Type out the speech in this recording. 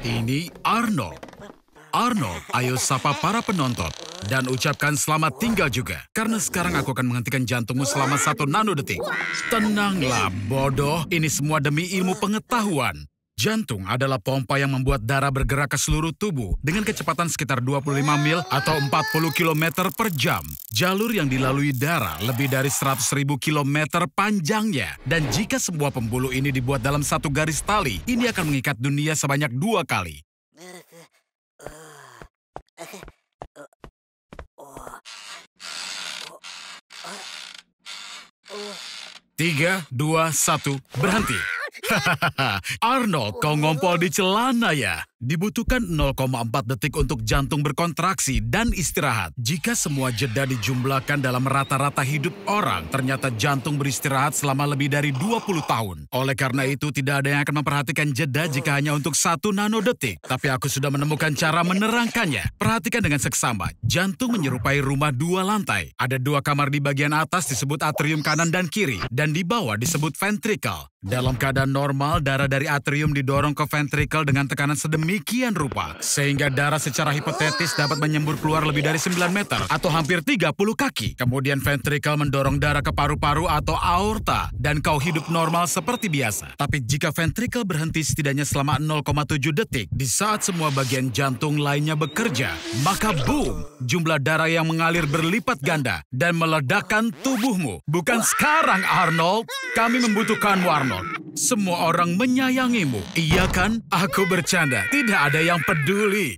Ini Arnold. Arnold, ayo sapa para penonton dan ucapkan selamat tinggal juga. Karena sekarang aku akan menghentikan jantungmu selama satu detik. Tenanglah, bodoh. Ini semua demi ilmu pengetahuan. Jantung adalah pompa yang membuat darah bergerak ke seluruh tubuh dengan kecepatan sekitar 25 mil atau 40 km per jam. Jalur yang dilalui darah lebih dari 100 ribu km panjangnya. Dan jika sebuah pembuluh ini dibuat dalam satu garis tali, ini akan mengikat dunia sebanyak dua kali. Tiga, dua, satu, berhenti. Arnold, kau ngompol di celana ya. Dibutuhkan 0,4 detik untuk jantung berkontraksi dan istirahat. Jika semua jeda dijumlahkan dalam rata-rata hidup orang, ternyata jantung beristirahat selama lebih dari 20 tahun. Oleh karena itu, tidak ada yang akan memperhatikan jeda jika hanya untuk satu nanodetik. Tapi aku sudah menemukan cara menerangkannya. Perhatikan dengan seksama. Jantung menyerupai rumah dua lantai. Ada dua kamar di bagian atas disebut atrium kanan dan kiri, dan di bawah disebut ventrikel. Dalam keadaan normal, darah dari atrium didorong ke ventrikel dengan tekanan sedemikian sedemikian rupa sehingga darah secara hipotetis dapat menyembur keluar lebih dari 9 meter atau hampir 30 kaki. Kemudian ventrikel mendorong darah ke paru-paru atau aorta dan kau hidup normal seperti biasa. Tapi jika ventrikel berhenti setidaknya selama 0,7 detik di saat semua bagian jantung lainnya bekerja, maka boom, jumlah darah yang mengalir berlipat ganda dan meledakkan tubuhmu. Bukan sekarang Arnold, kami membutuhkan Arnold. Semua orang menyayangimu. Iya kan? Aku bercanda. Tidak ada yang peduli.